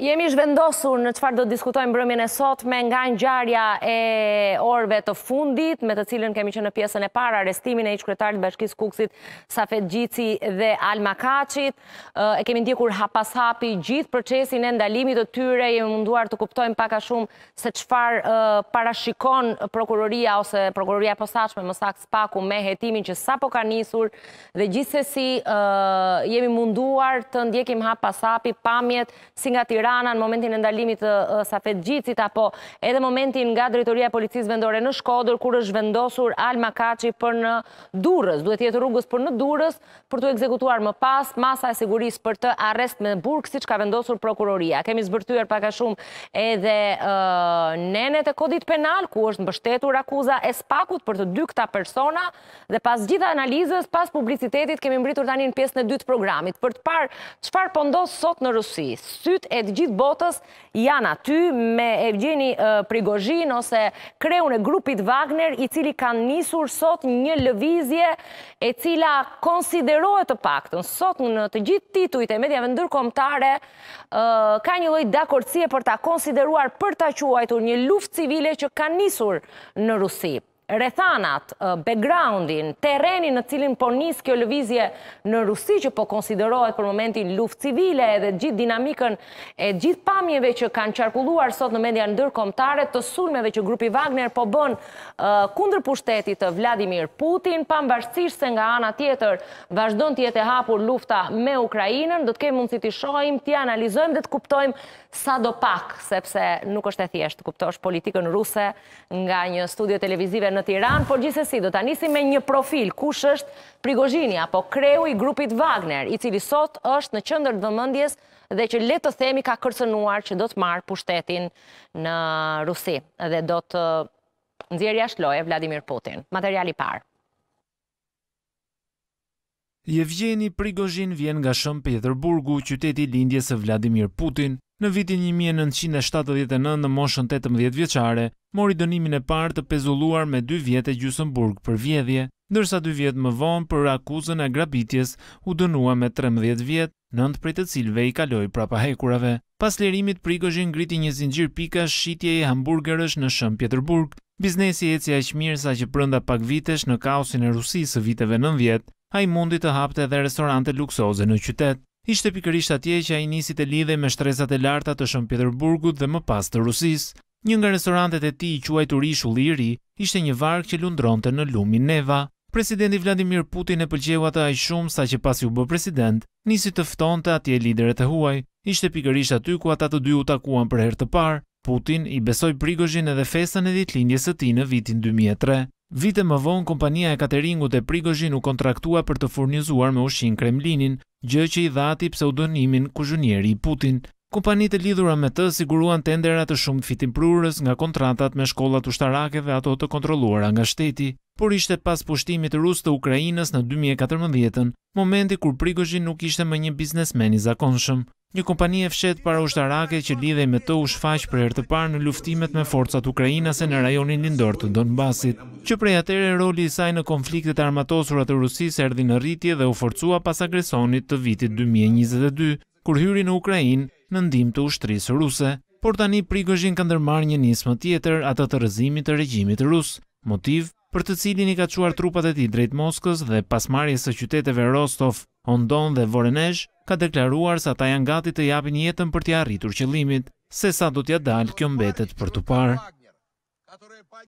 Jemi shvendosur në qëfar do të diskutojmë brëmjën e sot me nga një gjarja e orve të fundit, me të cilën kemi që në pjesën e para, arestimin e i qëkretarit bashkis Kuksit, Safet Gjici dhe Alma Kacit. E kemi ndjekur hapas hapi gjithë procesin e ndalimit të tyre, jemi munduar të kuptojmë paka shumë se qëfar parashikon prokuroria ose prokuroria posaqme më sakë spaku me jetimin që sa po ka njësur dhe gjithse si jemi munduar të ndjekim hapas hapi pamjet si nga Tirana në momentin e ndalimit të Safet Gjicit apo edhe momentin nga Drejtoria e Policisë Vendore në Shkodër kur është vendosur Alma Kaçi për në Durrës, duhet jetë rrugës për në Durrës për të ekzekutuar më pas masa e sigurisë për të arrest me burg siç ka vendosur prokuroria. Kemi zbërthyer pak a shumë edhe nenet e kodit penal ku është mbështetur akuza e spakut për të dy këta persona dhe pas gjitha analizës, pas publicitetit kemi mbritur tani në pjesën e dytë të programit për të parë çfarë po sot në Rusi. Syt e gjithë botës janë aty me Evgjeni Prigozhin ose kreun e grupit Wagner i cili kanë nisur sot një lëvizje e cila konsiderohet të paktën. Sot në të gjithë tituit e medjave ndërkomtare ka një lojt dakorcije për ta konsideruar për ta quajtur një luft civile që kanë nisur në Rusipë rethanat, backgroundin, terenin në cilin po njës kjo lëvizje në Rusi që po konsiderohet për momentin luft civile edhe gjithë dinamikën e gjithë pamjeve që kanë qarkulluar sot në media në dërkomtare të sulmeve që grupi Wagner po bën kundër pushtetit të Vladimir Putin, pa se nga ana tjetër vazhdojnë tjetë e hapur lufta me Ukrajinën, do të kemë mundësi të shojmë, të analizojmë dhe të kuptojmë sa do pak, sepse nuk është e thjeshtë të kuptosh politikën ruse nga një studio televizive në Tiran, por si do të anisi me një profil, kush është Prigozhini, apo kreu i grupit Wagner, i cili sot është në qëndër dëmëndjes dhe që letë të themi ka kërcenuar që do të marë pushtetin në Rusi dhe do të uh, nëzirja shloje Vladimir Putin. Materiali parë. Jevgjeni Prigozhin vjen nga shëmë Petërburgu, qyteti lindjes e Vladimir Putin, në vitin 1979 në moshën 18 vjeqare, mori dënimin e parë të pezulluar me 2 vjet e gjysmëburg për vjedhje, ndërsa 2 vjet më vonë për akuzën e grabitjes u dënua me 13 vjet, nënt prej të cilëve i kaloi prapahekurave. Pas lirimit Prigozhin ngriti një zinxhir pika shqitje e hamburgerësh në Shën Pjetërburg. Biznesi cja aq mirë sa që brenda pak vitesh në kaosin e Rusisë së viteve 90, i mundi të hapte edhe restorante luksoze në qytet. Ishte pikërisht atje që ai nisi të lidhej me shtresat e larta të Shën Pjetërburgut dhe më pas të Rusisë. Një nga restorantet e ti, quaj turishu Liri, ishte një varkë që lundronte në lumi Neva. Presidenti Vladimir Putin e pëlqeu atë aq shumë sa që pasi u bë president, nisi të ftonte atje liderët e huaj. Ishte pikërisht aty ku ata të dy u takuan për herë të parë. Putin i besoj Prigozhin edhe festën e ditëlindjes së tij në vitin 2003. Vite më vonë kompania e cateringut të Prigozhin u kontraktua për të furnizuar me ushqim Kremlinin, gjë që i dha atij pseudonimin Kuzhinieri i Putin. Kompanitë lidhura me të siguruan tendera të shumë fitimprurës nga kontratat me shkollat ushtarake dhe ato të kontrolluara nga shteti, por ishte pas pushtimit të rusë të Ukrainës në 2014-ën, momenti kur Prigozhin nuk ishte më një biznesmen i zakonshëm. Një kompani e fshet para ushtarake që lidhej me të u shfaq për herë të parë në luftimet me forcat ukrainase në rajonin lindor të Donbasit, që prej atere roli i saj në konfliktet armatosura të Rusisë erdhi në rritje dhe u forcua pas agresionit të vitit 2022, kur hyri në Ukrainë në ndim të ushtrisë ruse, por tani Prigozhin ka ndërmarrë një nismë tjetër atë të rrëzimit të regjimit rus, motiv për të cilin i ka çuar trupat e tij drejt Moskës dhe pasmarrjes së qyteteve Rostov, Ondon dhe Voronezh, ka deklaruar se ata janë gati të japin jetën për të arritur qëllimit, se sa do t'ja dalë kjo mbetet për t'u parë.